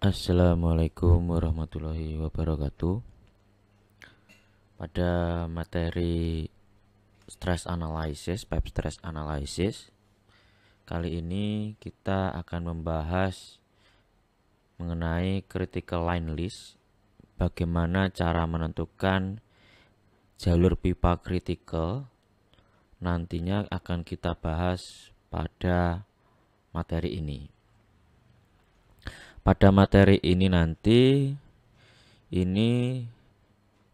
Assalamualaikum warahmatullahi wabarakatuh. Pada materi stress analysis, pep stress analysis, kali ini kita akan membahas mengenai critical line list, bagaimana cara menentukan jalur pipa critical. Nantinya akan kita bahas pada materi ini pada materi ini nanti ini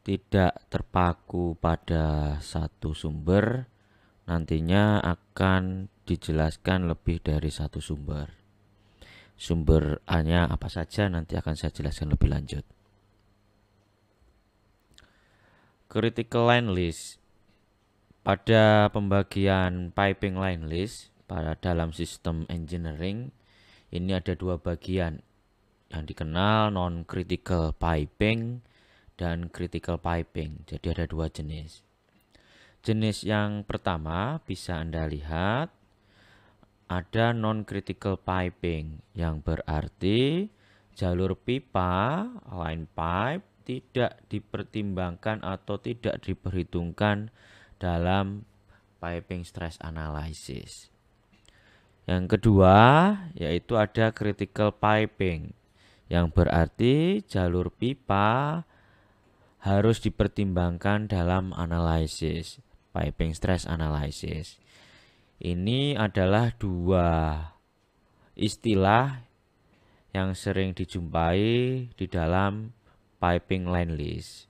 tidak terpaku pada satu sumber nantinya akan dijelaskan lebih dari satu sumber sumber hanya apa saja nanti akan saya jelaskan lebih lanjut critical line list pada pembagian piping line list pada dalam sistem engineering ini ada dua bagian dikenal non-critical piping dan critical piping. Jadi ada dua jenis. Jenis yang pertama bisa Anda lihat ada non-critical piping yang berarti jalur pipa, line pipe tidak dipertimbangkan atau tidak diperhitungkan dalam piping stress analysis. Yang kedua yaitu ada critical piping yang berarti jalur pipa harus dipertimbangkan dalam analisis piping stress analysis. Ini adalah dua istilah yang sering dijumpai di dalam piping line list.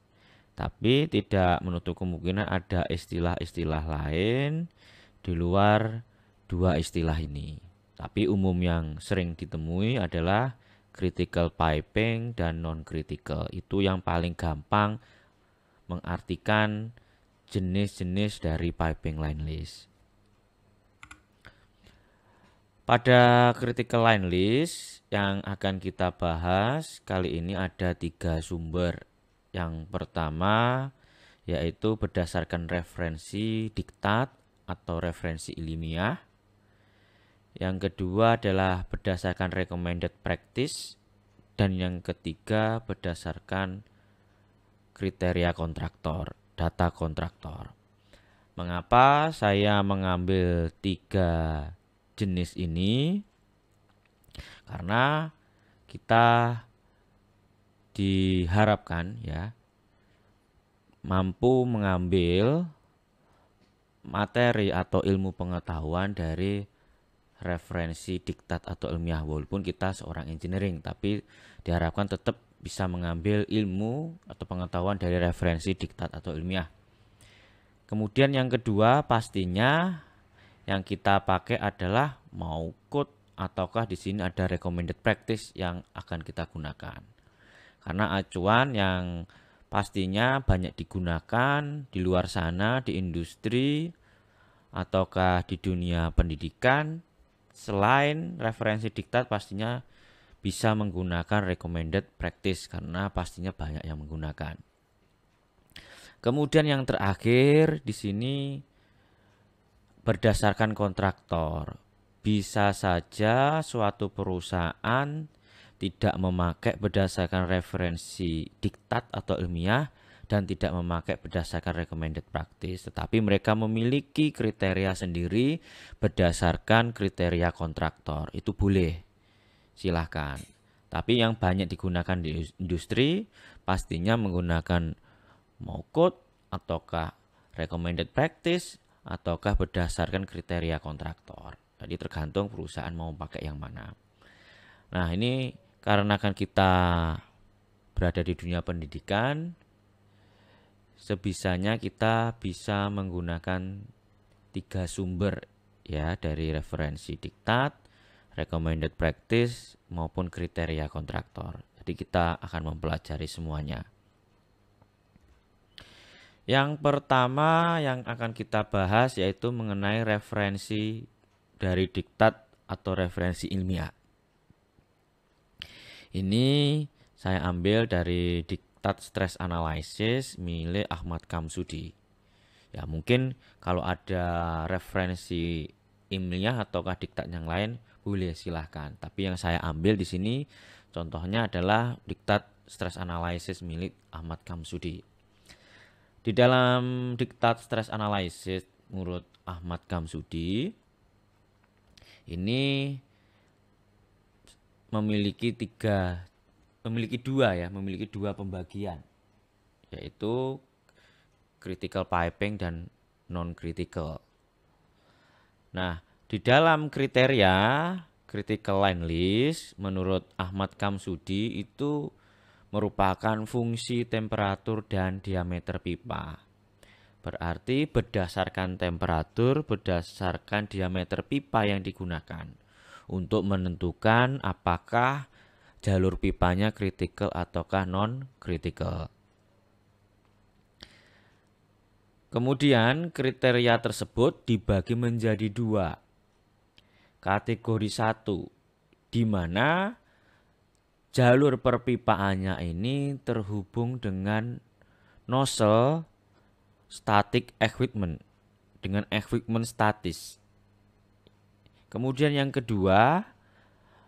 Tapi tidak menutup kemungkinan ada istilah-istilah lain di luar dua istilah ini. Tapi umum yang sering ditemui adalah critical piping dan non-critical. Itu yang paling gampang mengartikan jenis-jenis dari piping line list. Pada critical line list yang akan kita bahas kali ini ada tiga sumber. Yang pertama yaitu berdasarkan referensi diktat atau referensi ilmiah. Yang kedua adalah berdasarkan recommended practice dan yang ketiga berdasarkan kriteria kontraktor, data kontraktor. Mengapa saya mengambil tiga jenis ini? Karena kita diharapkan ya mampu mengambil materi atau ilmu pengetahuan dari referensi diktat atau ilmiah walaupun kita seorang engineering tapi diharapkan tetap bisa mengambil ilmu atau pengetahuan dari referensi diktat atau ilmiah. Kemudian yang kedua pastinya yang kita pakai adalah mau code ataukah di sini ada recommended practice yang akan kita gunakan. Karena acuan yang pastinya banyak digunakan di luar sana di industri ataukah di dunia pendidikan Selain referensi diktat pastinya bisa menggunakan recommended practice karena pastinya banyak yang menggunakan. Kemudian yang terakhir di sini berdasarkan kontraktor. Bisa saja suatu perusahaan tidak memakai berdasarkan referensi diktat atau ilmiah dan tidak memakai berdasarkan recommended practice, tetapi mereka memiliki kriteria sendiri berdasarkan kriteria kontraktor. Itu boleh. Silahkan. Tapi yang banyak digunakan di industri pastinya menggunakan mau code ataukah recommended practice ataukah berdasarkan kriteria kontraktor. Jadi tergantung perusahaan mau pakai yang mana. Nah, ini karena kan kita berada di dunia pendidikan, sebisanya kita bisa menggunakan tiga sumber ya dari referensi diktat, recommended practice maupun kriteria kontraktor. Jadi kita akan mempelajari semuanya. Yang pertama yang akan kita bahas yaitu mengenai referensi dari diktat atau referensi ilmiah. Ini saya ambil dari Data Stress Analysis milik Ahmad Kamsudi. Ya mungkin kalau ada referensi ilmiah ataukah diktat yang lain boleh silahkan. Tapi yang saya ambil di sini contohnya adalah diktat Stress Analysis milik Ahmad Kamsudi. Di dalam diktat Stress Analysis menurut Ahmad Kamsudi ini memiliki tiga memiliki dua ya, memiliki dua pembagian yaitu critical piping dan non critical. Nah, di dalam kriteria critical line list menurut Ahmad Kamsudi itu merupakan fungsi temperatur dan diameter pipa. Berarti berdasarkan temperatur, berdasarkan diameter pipa yang digunakan untuk menentukan apakah jalur pipanya critical ataukah non critical. Kemudian kriteria tersebut dibagi menjadi dua. Kategori satu, di mana jalur perpipaannya ini terhubung dengan nozzle static equipment dengan equipment statis. Kemudian yang kedua,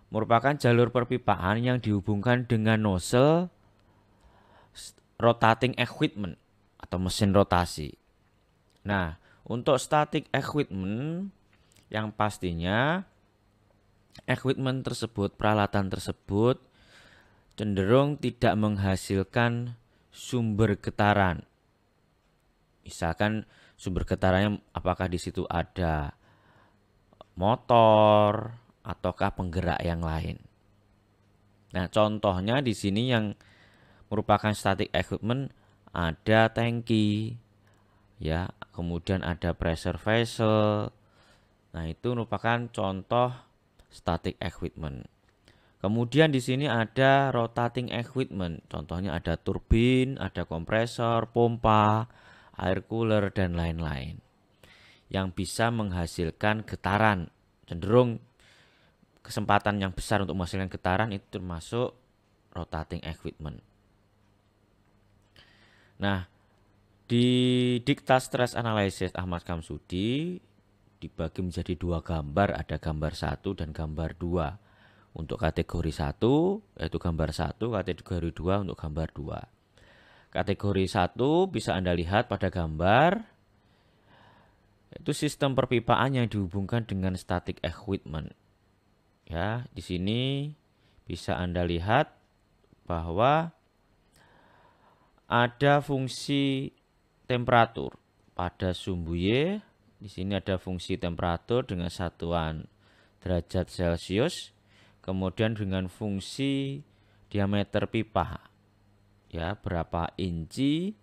merupakan jalur perpipaan yang dihubungkan dengan nozzle rotating equipment atau mesin rotasi. Nah, untuk static equipment yang pastinya equipment tersebut, peralatan tersebut cenderung tidak menghasilkan sumber getaran. Misalkan sumber getarannya apakah di situ ada motor, ataukah penggerak yang lain. Nah, contohnya di sini yang merupakan static equipment ada tangki, ya, kemudian ada pressure vessel. Nah, itu merupakan contoh static equipment. Kemudian di sini ada rotating equipment. Contohnya ada turbin, ada kompresor, pompa, air cooler dan lain-lain. Yang bisa menghasilkan getaran cenderung kesempatan yang besar untuk menghasilkan getaran itu termasuk rotating equipment. Nah, di dikta stress analysis Ahmad Kamsudi dibagi menjadi dua gambar, ada gambar satu dan gambar dua. Untuk kategori satu yaitu gambar satu, kategori dua untuk gambar dua. Kategori satu bisa Anda lihat pada gambar itu sistem perpipaan yang dihubungkan dengan static equipment Ya, di sini bisa Anda lihat bahwa ada fungsi temperatur pada sumbu Y. Di sini ada fungsi temperatur dengan satuan derajat Celcius, kemudian dengan fungsi diameter pipa. Ya, berapa inci?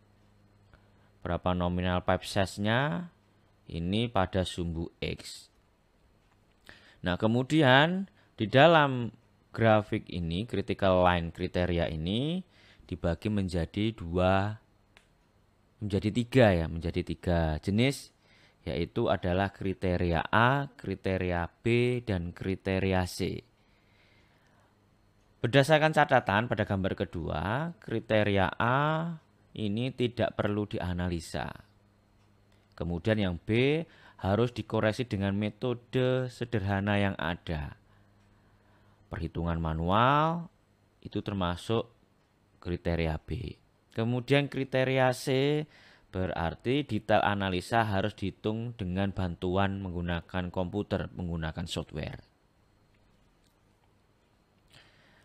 Berapa nominal pipe size-nya? Ini pada sumbu X. Nah, kemudian di dalam grafik ini, critical line kriteria ini dibagi menjadi dua, menjadi tiga ya, menjadi tiga jenis, yaitu adalah kriteria A, kriteria B, dan kriteria C. Berdasarkan catatan pada gambar kedua, kriteria A ini tidak perlu dianalisa. Kemudian yang B harus dikoreksi dengan metode sederhana yang ada perhitungan manual itu termasuk kriteria B. Kemudian kriteria C berarti detail analisa harus dihitung dengan bantuan menggunakan komputer, menggunakan software.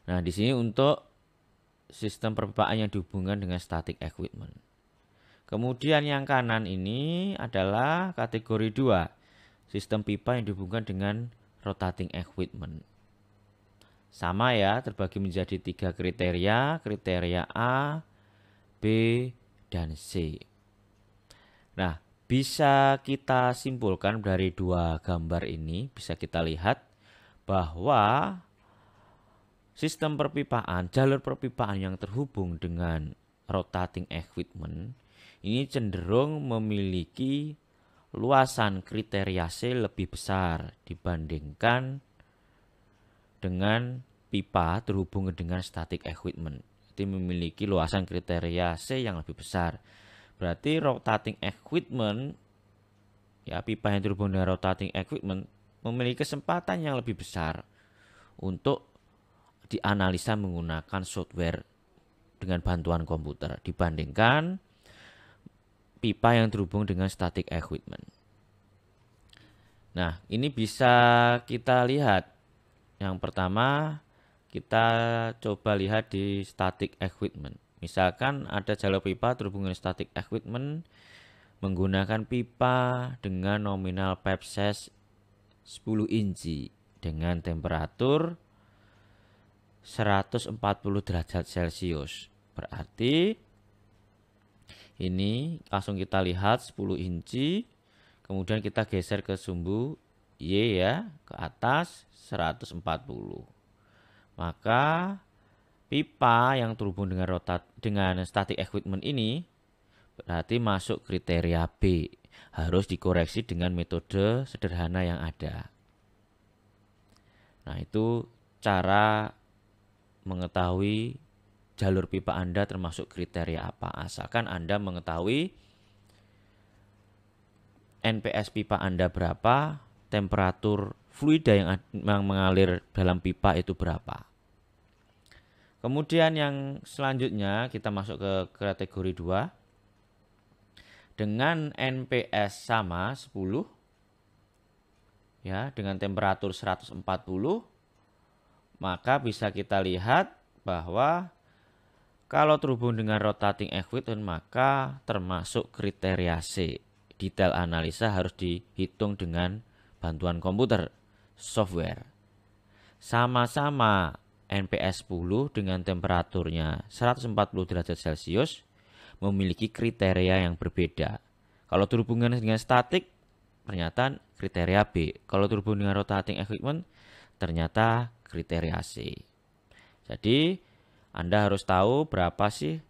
Nah, di sini untuk sistem perpipaan yang dihubungkan dengan static equipment. Kemudian yang kanan ini adalah kategori 2, sistem pipa yang dihubungkan dengan rotating equipment. Sama ya, terbagi menjadi tiga kriteria, kriteria A, B, dan C. Nah, bisa kita simpulkan dari dua gambar ini, bisa kita lihat bahwa sistem perpipaan, jalur perpipaan yang terhubung dengan rotating equipment ini cenderung memiliki luasan kriteria C lebih besar dibandingkan dengan pipa terhubung dengan static equipment. Jadi memiliki luasan kriteria C yang lebih besar. Berarti rotating equipment ya pipa yang terhubung dengan rotating equipment memiliki kesempatan yang lebih besar untuk dianalisa menggunakan software dengan bantuan komputer dibandingkan pipa yang terhubung dengan static equipment. Nah, ini bisa kita lihat yang pertama, kita coba lihat di static equipment. Misalkan ada jalur pipa terhubung dengan static equipment menggunakan pipa dengan nominal pipe size 10 inci dengan temperatur 140 derajat Celcius. Berarti ini langsung kita lihat 10 inci, kemudian kita geser ke sumbu Y ya, ke atas 140. Maka pipa yang terhubung dengan rotat dengan static equipment ini berarti masuk kriteria B. Harus dikoreksi dengan metode sederhana yang ada. Nah, itu cara mengetahui jalur pipa Anda termasuk kriteria apa. Asalkan Anda mengetahui NPS pipa Anda berapa, temperatur fluida yang, mengalir dalam pipa itu berapa. Kemudian yang selanjutnya kita masuk ke kategori 2. Dengan NPS sama 10 ya, dengan temperatur 140 maka bisa kita lihat bahwa kalau terhubung dengan rotating equipment maka termasuk kriteria C. Detail analisa harus dihitung dengan bantuan komputer software. Sama-sama NPS 10 dengan temperaturnya 140 derajat Celcius memiliki kriteria yang berbeda. Kalau terhubungan dengan statik, ternyata kriteria B. Kalau terhubung dengan rotating equipment, ternyata kriteria C. Jadi, Anda harus tahu berapa sih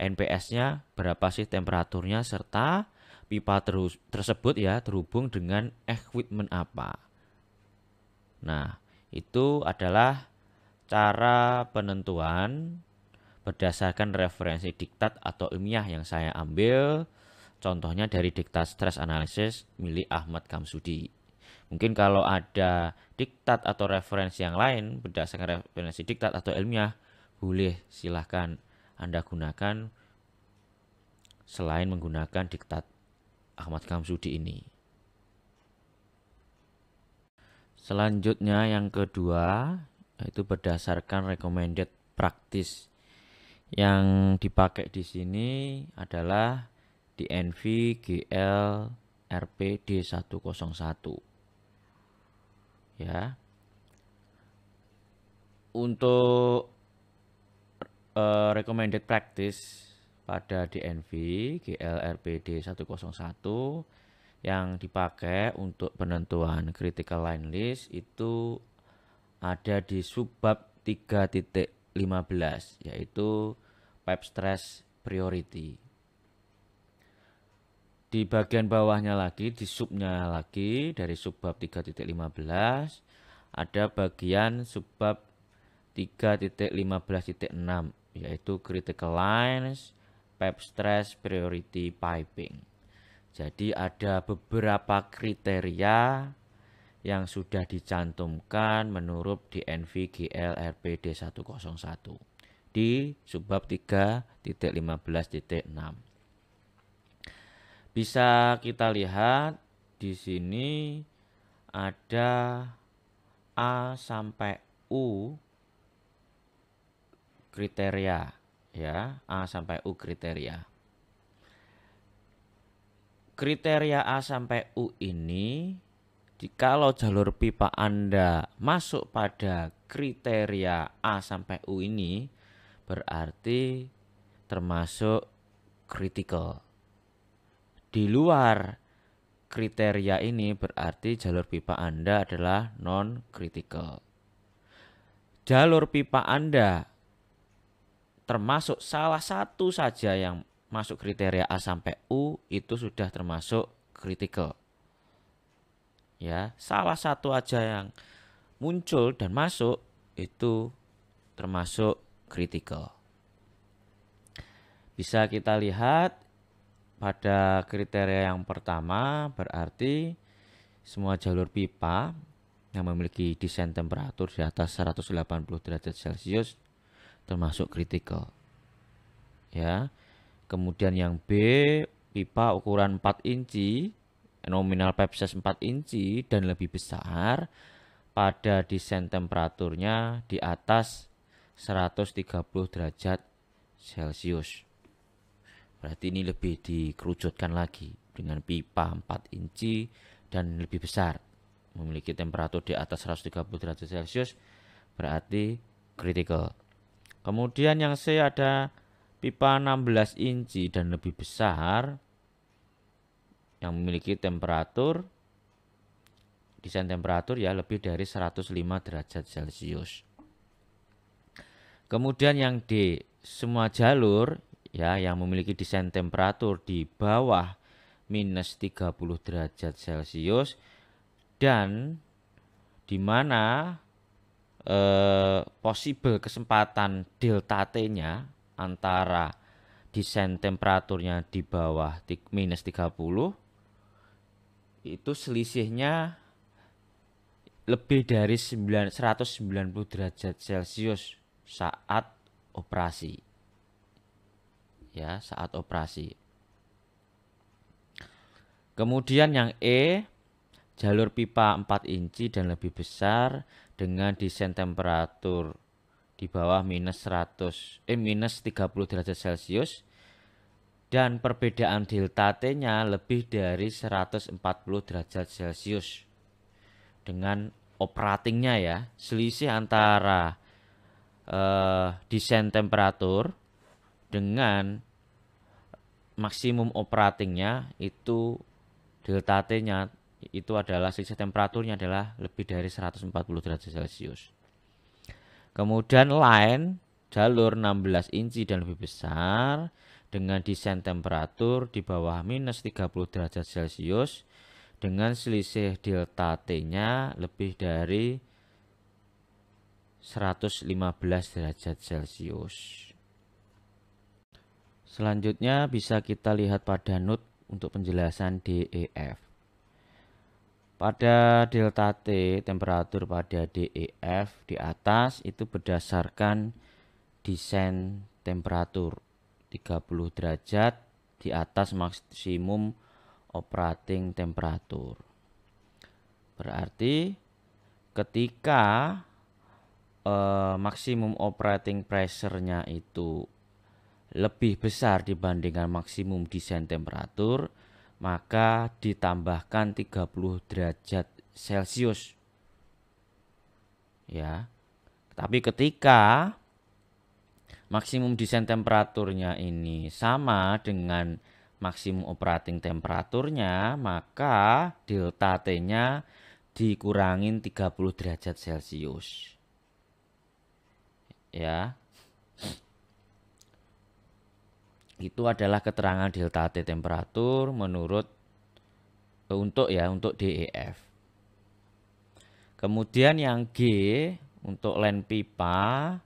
NPS-nya, berapa sih temperaturnya, serta pipa tersebut ya terhubung dengan equipment apa. Nah, itu adalah cara penentuan berdasarkan referensi diktat atau ilmiah yang saya ambil. Contohnya dari diktat stress analysis milik Ahmad Kamsudi. Mungkin kalau ada diktat atau referensi yang lain berdasarkan referensi diktat atau ilmiah, boleh silahkan Anda gunakan selain menggunakan diktat Ahmad Kamsudi ini. Selanjutnya yang kedua itu berdasarkan recommended practice. Yang dipakai di sini adalah NV GL RP 101 Ya. Untuk e, recommended practice pada DNV GLRPD 101 yang dipakai untuk penentuan critical line list itu ada di subbab 3.15 yaitu pipe stress priority. Di bagian bawahnya lagi, di subnya lagi dari subbab 3.15 ada bagian subbab 3.15.6 yaitu critical lines, pipe stress priority piping. Jadi ada beberapa kriteria yang sudah dicantumkan menurut DNV GL RPD 101 di subbab 3.15.6. Bisa kita lihat di sini ada A sampai U kriteria ya, A sampai U kriteria kriteria A sampai U ini kalau jalur pipa Anda masuk pada kriteria A sampai U ini berarti termasuk critical. Di luar kriteria ini berarti jalur pipa Anda adalah non critical. Jalur pipa Anda termasuk salah satu saja yang masuk kriteria A sampai U itu sudah termasuk critical. Ya, salah satu aja yang muncul dan masuk itu termasuk critical. Bisa kita lihat pada kriteria yang pertama berarti semua jalur pipa yang memiliki desain temperatur di atas 180 derajat Celcius termasuk critical. Ya. Kemudian yang B, pipa ukuran 4 inci, nominal pepses 4 inci dan lebih besar pada desain temperaturnya di atas 130 derajat Celcius. Berarti ini lebih dikerucutkan lagi dengan pipa 4 inci dan lebih besar. Memiliki temperatur di atas 130 derajat Celcius berarti critical. Kemudian yang C ada Pipa 16 inci dan lebih besar yang memiliki temperatur desain temperatur ya lebih dari 105 derajat Celcius. Kemudian yang di semua jalur ya yang memiliki desain temperatur di bawah minus 30 derajat Celcius dan di mana eh, possible kesempatan delta T-nya antara desain temperaturnya di bawah minus 30 itu selisihnya lebih dari 9, 190 derajat celcius saat operasi ya saat operasi kemudian yang E jalur pipa 4 inci dan lebih besar dengan desain temperatur di bawah minus 100 eh minus 30 derajat celcius dan perbedaan delta T nya lebih dari 140 derajat celcius dengan operatingnya ya selisih antara eh, desain temperatur dengan maksimum operatingnya itu delta T nya itu adalah selisih temperaturnya adalah lebih dari 140 derajat celcius Kemudian line jalur 16 inci dan lebih besar dengan desain temperatur di bawah minus 30 derajat Celcius dengan selisih delta T-nya lebih dari 115 derajat Celcius. Selanjutnya bisa kita lihat pada note untuk penjelasan DEF. Pada delta T, temperatur pada DEF di atas itu berdasarkan desain temperatur 30 derajat di atas maksimum operating temperatur. Berarti ketika eh, maksimum operating pressure-nya itu lebih besar dibandingkan maksimum desain temperatur, maka ditambahkan 30 derajat Celcius. Ya. Tapi ketika maksimum desain temperaturnya ini sama dengan maksimum operating temperaturnya, maka delta T-nya dikurangin 30 derajat Celcius. Ya. itu adalah keterangan delta T temperatur menurut eh, untuk ya untuk DEF. Kemudian yang G untuk len pipa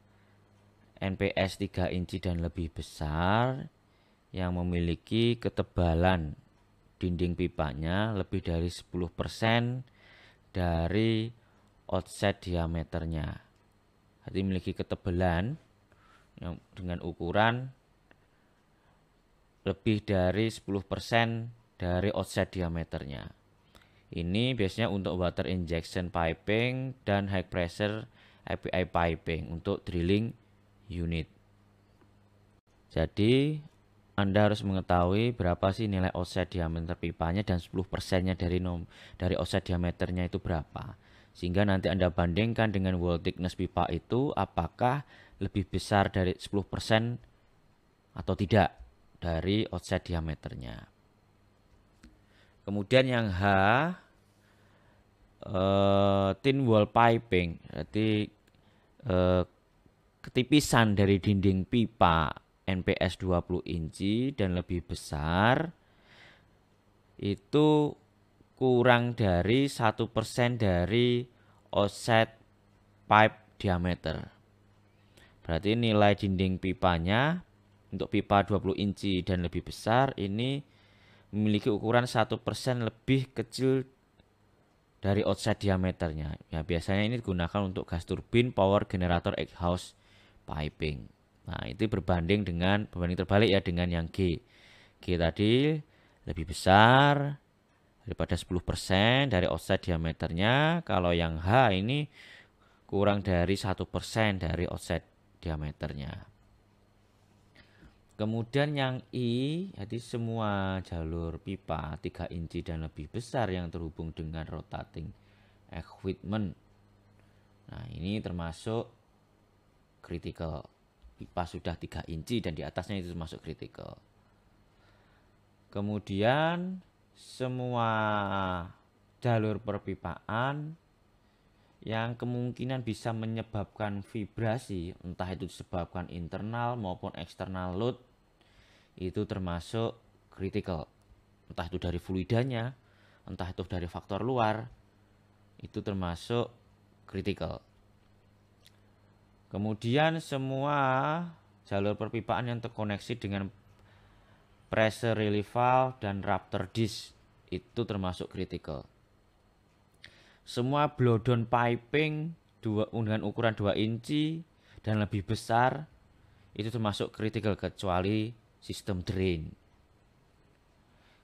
NPS 3 inci dan lebih besar yang memiliki ketebalan dinding pipanya lebih dari 10% dari offset diameternya. Jadi memiliki ketebalan yang dengan ukuran lebih dari 10% dari offset diameternya. Ini biasanya untuk water injection piping dan high pressure API piping untuk drilling unit. Jadi, Anda harus mengetahui berapa sih nilai offset diameter pipanya dan 10%-nya dari nom dari offset diameternya itu berapa. Sehingga nanti Anda bandingkan dengan wall thickness pipa itu apakah lebih besar dari 10% atau tidak dari offset diameternya. Kemudian yang H uh, eh, thin wall piping, berarti uh, ketipisan dari dinding pipa NPS 20 inci dan lebih besar itu kurang dari satu persen dari offset pipe diameter. Berarti nilai dinding pipanya untuk pipa 20 inci dan lebih besar ini memiliki ukuran 1% lebih kecil dari outside diameternya. Ya, biasanya ini digunakan untuk gas turbin power generator exhaust piping. Nah, itu berbanding dengan berbanding terbalik ya dengan yang G. G tadi lebih besar daripada 10% dari outside diameternya. Kalau yang H ini kurang dari 1% persen dari offset diameternya. Kemudian yang I, jadi semua jalur pipa 3 inci dan lebih besar yang terhubung dengan rotating equipment. Nah, ini termasuk critical. Pipa sudah 3 inci dan di atasnya itu termasuk critical. Kemudian semua jalur perpipaan yang kemungkinan bisa menyebabkan vibrasi entah itu disebabkan internal maupun eksternal load itu termasuk critical. Entah itu dari fluidanya, entah itu dari faktor luar, itu termasuk critical. Kemudian semua jalur perpipaan yang terkoneksi dengan pressure relief valve dan raptor disc itu termasuk critical. Semua blowdown piping dua, dengan ukuran 2 inci dan lebih besar itu termasuk critical kecuali sistem drain.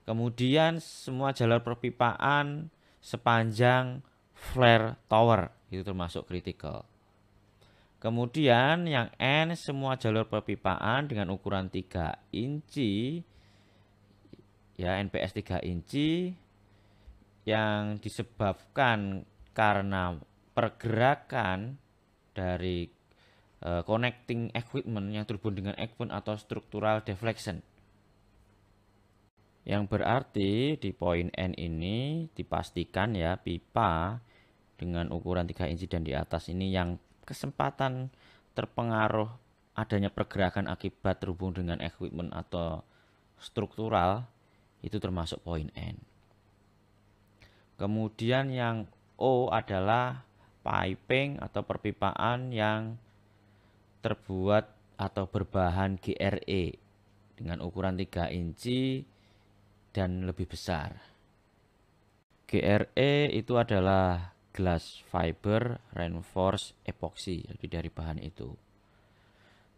Kemudian semua jalur perpipaan sepanjang flare tower itu termasuk critical. Kemudian yang N semua jalur perpipaan dengan ukuran 3 inci ya NPS 3 inci yang disebabkan karena pergerakan dari Eh, connecting equipment yang terhubung dengan equipment atau structural deflection. Yang berarti di poin N ini dipastikan ya pipa dengan ukuran 3 inci dan di atas ini yang kesempatan terpengaruh adanya pergerakan akibat terhubung dengan equipment atau struktural itu termasuk poin N. Kemudian yang O adalah piping atau perpipaan yang terbuat atau berbahan GRE dengan ukuran 3 inci dan lebih besar. GRE itu adalah glass fiber reinforced epoxy lebih dari bahan itu.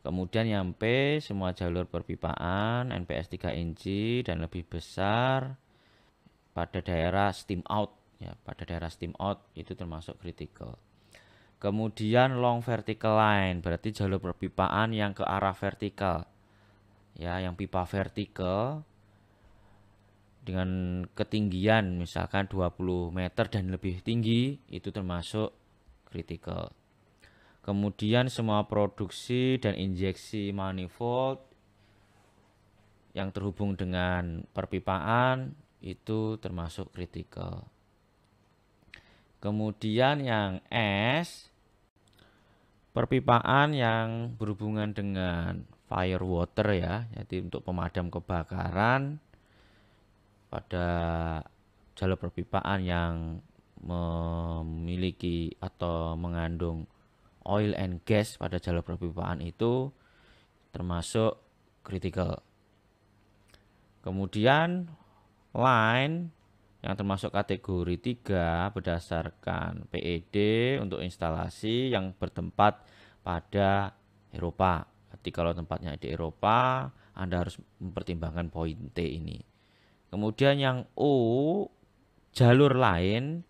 Kemudian yang P semua jalur perpipaan NPS 3 inci dan lebih besar pada daerah steam out ya pada daerah steam out itu termasuk critical. Kemudian long vertical line berarti jalur perpipaan yang ke arah vertikal. Ya, yang pipa vertikal dengan ketinggian misalkan 20 meter dan lebih tinggi itu termasuk critical. Kemudian semua produksi dan injeksi manifold yang terhubung dengan perpipaan itu termasuk critical. Kemudian yang S perpipaan yang berhubungan dengan fire water ya jadi untuk pemadam kebakaran pada jalur perpipaan yang memiliki atau mengandung oil and gas pada jalur perpipaan itu termasuk critical kemudian line yang termasuk kategori 3 berdasarkan PED untuk instalasi yang bertempat pada Eropa. Jadi kalau tempatnya di Eropa, Anda harus mempertimbangkan poin T ini. Kemudian yang u jalur lain,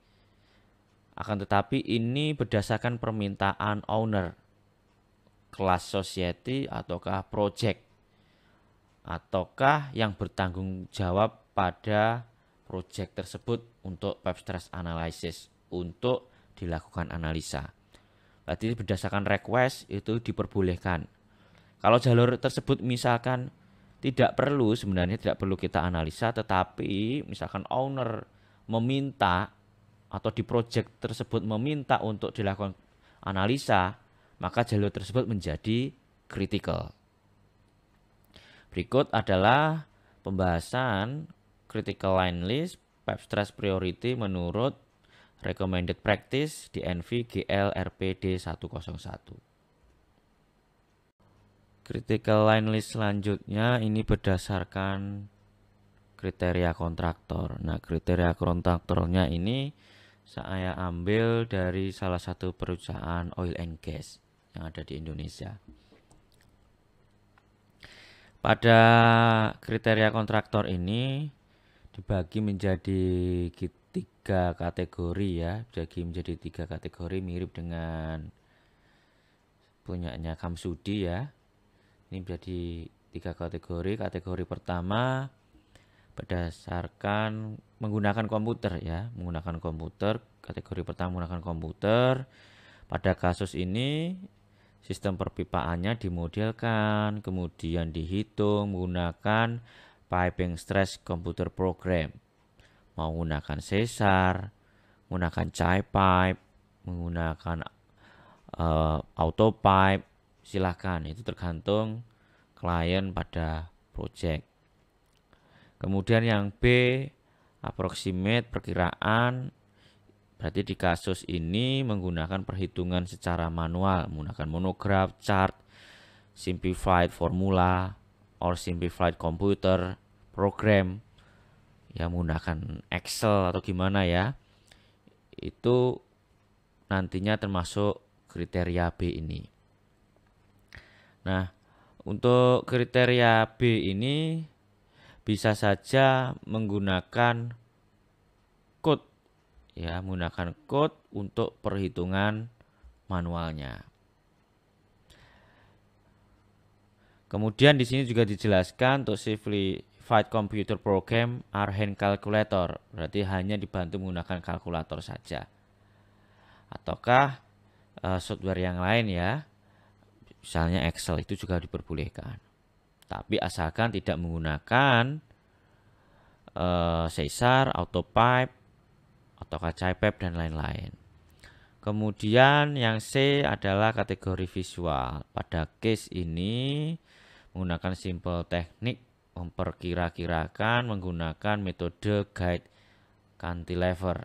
akan tetapi ini berdasarkan permintaan owner, kelas society ataukah project, ataukah yang bertanggung jawab pada project tersebut untuk web stress analysis untuk dilakukan analisa. Berarti berdasarkan request itu diperbolehkan. Kalau jalur tersebut misalkan tidak perlu sebenarnya tidak perlu kita analisa tetapi misalkan owner meminta atau di project tersebut meminta untuk dilakukan analisa, maka jalur tersebut menjadi critical. Berikut adalah pembahasan critical line list, pipe stress priority menurut recommended practice di NV GLRPD 101. Critical line list selanjutnya ini berdasarkan kriteria kontraktor. Nah, kriteria kontraktornya ini saya ambil dari salah satu perusahaan oil and gas yang ada di Indonesia. Pada kriteria kontraktor ini dibagi menjadi tiga kategori ya dibagi menjadi tiga kategori mirip dengan punyanya Kamsudi ya ini menjadi tiga kategori kategori pertama berdasarkan menggunakan komputer ya menggunakan komputer kategori pertama menggunakan komputer pada kasus ini sistem perpipaannya dimodelkan kemudian dihitung menggunakan piping stress computer program. menggunakan sesar, menggunakan chai pipe, menggunakan uh, auto pipe, silahkan. Itu tergantung klien pada project. Kemudian yang B, approximate perkiraan. Berarti di kasus ini menggunakan perhitungan secara manual, menggunakan monograf, chart, simplified formula, or simplified computer program yang menggunakan Excel atau gimana ya itu nantinya termasuk kriteria B ini. Nah, untuk kriteria B ini bisa saja menggunakan code ya, menggunakan code untuk perhitungan manualnya. Kemudian di sini juga dijelaskan untuk fight computer program are hand calculator, berarti hanya dibantu menggunakan kalkulator saja. Ataukah uh, software yang lain ya, misalnya Excel itu juga diperbolehkan. Tapi asalkan tidak menggunakan uh, eh, Caesar, Autopipe, atau Cipep dan lain-lain. Kemudian yang C adalah kategori visual. Pada case ini menggunakan simple teknik memperkirakan menggunakan metode guide cantilever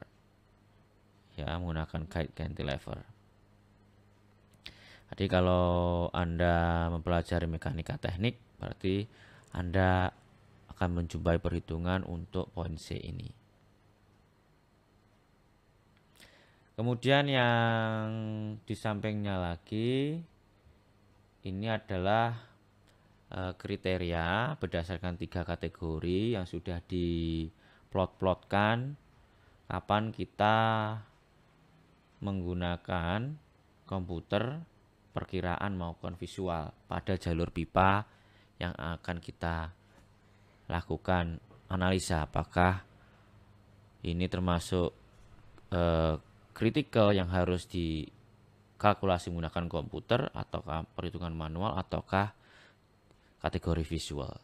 ya menggunakan guide cantilever jadi kalau Anda mempelajari mekanika teknik berarti Anda akan menjumpai perhitungan untuk poin C ini kemudian yang di sampingnya lagi ini adalah Eh, kriteria berdasarkan tiga kategori yang sudah diplot-plotkan kapan kita menggunakan komputer perkiraan maupun visual pada jalur pipa yang akan kita lakukan analisa apakah ini termasuk kritikal eh, yang harus dikalkulasi menggunakan komputer ataukah perhitungan manual ataukah kategori visual.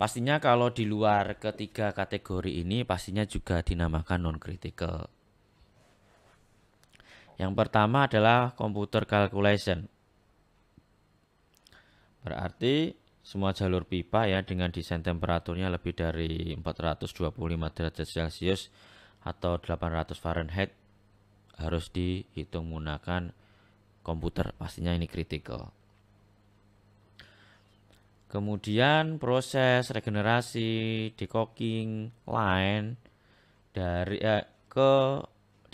Pastinya kalau di luar ketiga kategori ini pastinya juga dinamakan non-critical. Yang pertama adalah computer calculation. Berarti semua jalur pipa ya dengan desain temperaturnya lebih dari 425 derajat Celcius atau 800 Fahrenheit harus dihitung menggunakan komputer pastinya ini kritikal. kemudian proses regenerasi decoking lain dari eh, ke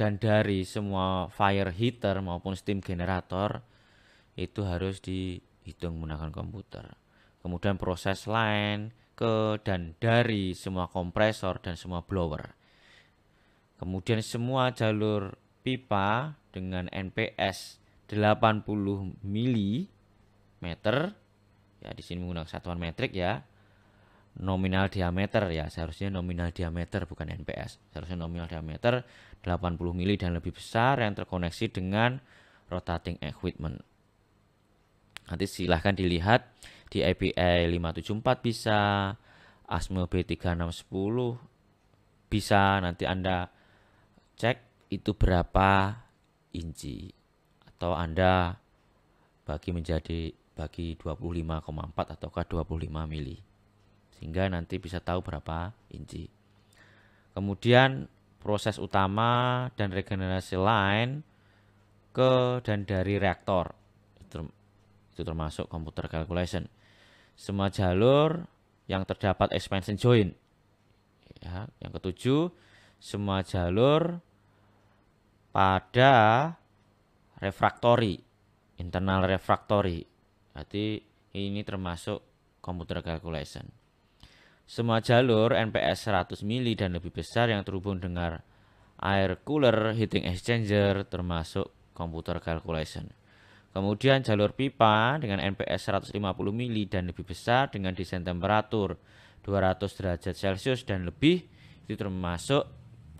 dan dari semua fire heater maupun steam generator itu harus dihitung menggunakan komputer kemudian proses lain ke dan dari semua kompresor dan semua blower kemudian semua jalur pipa dengan NPS 80 mm ya di sini menggunakan satuan metrik ya nominal diameter ya seharusnya nominal diameter bukan NPS seharusnya nominal diameter 80 mili dan lebih besar yang terkoneksi dengan rotating equipment nanti silahkan dilihat di API 574 bisa ASME B3610 bisa nanti Anda cek itu berapa inci atau Anda bagi menjadi bagi 25,4 ataukah 25 mili sehingga nanti bisa tahu berapa inci kemudian proses utama dan regenerasi lain ke dan dari reaktor itu termasuk komputer calculation semua jalur yang terdapat expansion join ya yang ketujuh semua jalur pada Refraktori internal refraktori, Berarti ini termasuk komputer calculation. Semua jalur NPS 100 mili dan lebih besar yang terhubung dengan air cooler, heating exchanger termasuk komputer calculation. Kemudian jalur pipa dengan NPS 150 mili dan lebih besar dengan desain temperatur 200 derajat Celcius dan lebih itu termasuk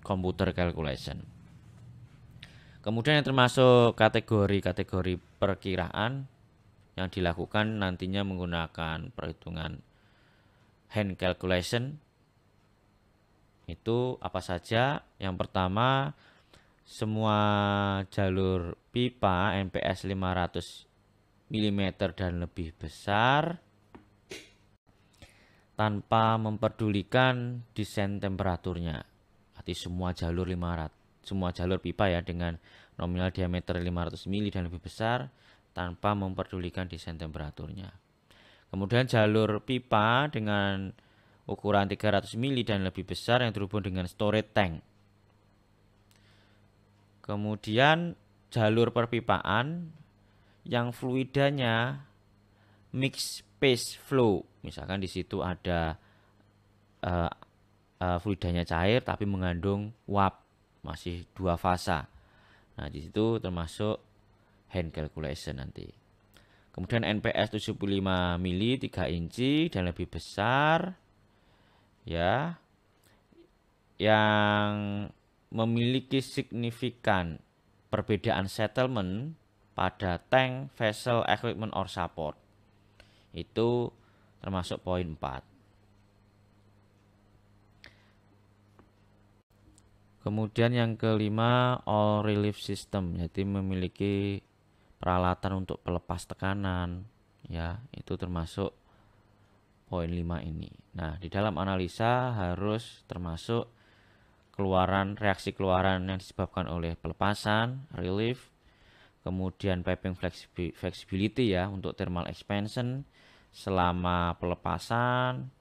komputer calculation. Kemudian yang termasuk kategori-kategori perkiraan yang dilakukan nantinya menggunakan perhitungan hand calculation itu apa saja? Yang pertama semua jalur pipa MPS 500 mm dan lebih besar tanpa memperdulikan desain temperaturnya. Arti semua jalur 500 semua jalur pipa ya dengan nominal diameter 500 mili dan lebih besar tanpa memperdulikan desain temperaturnya. Kemudian jalur pipa dengan ukuran 300 mili dan lebih besar yang terhubung dengan storage tank. Kemudian jalur perpipaan yang fluidanya mix phase flow. Misalkan di situ ada uh, uh, fluidanya cair tapi mengandung uap masih dua fasa. Nah, di situ termasuk hand calculation nanti. Kemudian NPS 75 mili 3 inci dan lebih besar ya yang memiliki signifikan perbedaan settlement pada tank, vessel, equipment or support. Itu termasuk poin 4. Kemudian yang kelima all relief system, jadi memiliki peralatan untuk pelepas tekanan, ya itu termasuk poin lima ini. Nah, di dalam analisa harus termasuk keluaran reaksi keluaran yang disebabkan oleh pelepasan, relief, kemudian piping flexibility ya untuk thermal expansion selama pelepasan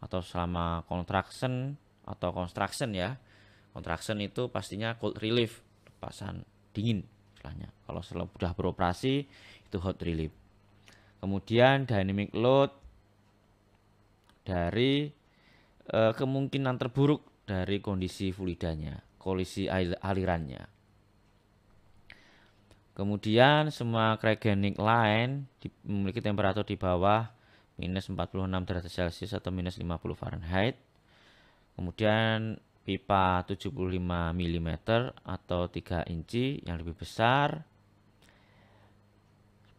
atau selama contraction atau construction ya Contraction itu pastinya cold relief, lepasan dingin istilahnya. Kalau sudah beroperasi itu hot relief. Kemudian dynamic load dari e, kemungkinan terburuk dari kondisi fluidanya, kondisi alirannya. Kemudian semua cryogenic line memiliki temperatur di bawah minus 46 derajat Celcius atau minus 50 Fahrenheit. Kemudian pipa 75 mm atau 3 inci yang lebih besar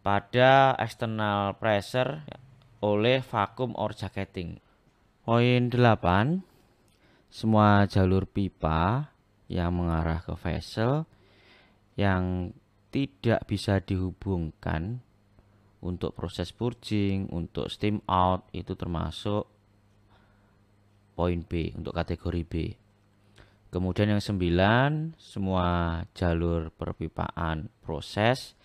pada external pressure oleh vakum or jacketing. Poin 8. Semua jalur pipa yang mengarah ke vessel yang tidak bisa dihubungkan untuk proses purging, untuk steam out itu termasuk poin B untuk kategori B. Kemudian yang sembilan, semua jalur perpipaan proses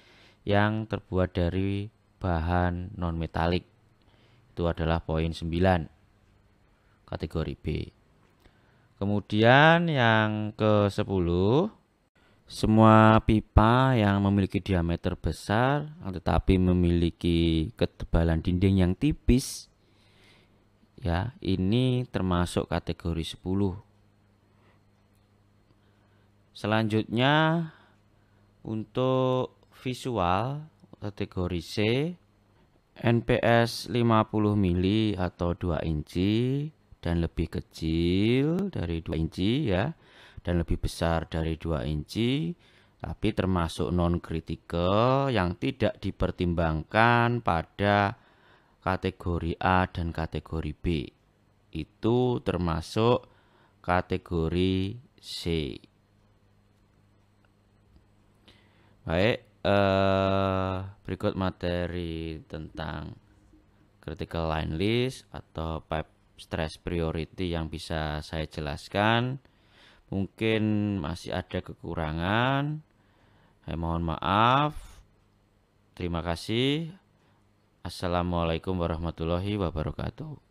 yang terbuat dari bahan non metalik. Itu adalah poin sembilan kategori B. Kemudian yang ke sepuluh, semua pipa yang memiliki diameter besar tetapi memiliki ketebalan dinding yang tipis ya, ini termasuk kategori 10 Selanjutnya untuk visual kategori C NPS 50 mili atau 2 inci dan lebih kecil dari 2 inci ya dan lebih besar dari 2 inci tapi termasuk non kritikal yang tidak dipertimbangkan pada kategori A dan kategori B. Itu termasuk kategori C. Baik, uh, berikut materi tentang critical line list atau pipe stress priority yang bisa saya jelaskan. Mungkin masih ada kekurangan. Saya mohon maaf. Terima kasih. Assalamualaikum warahmatullahi wabarakatuh.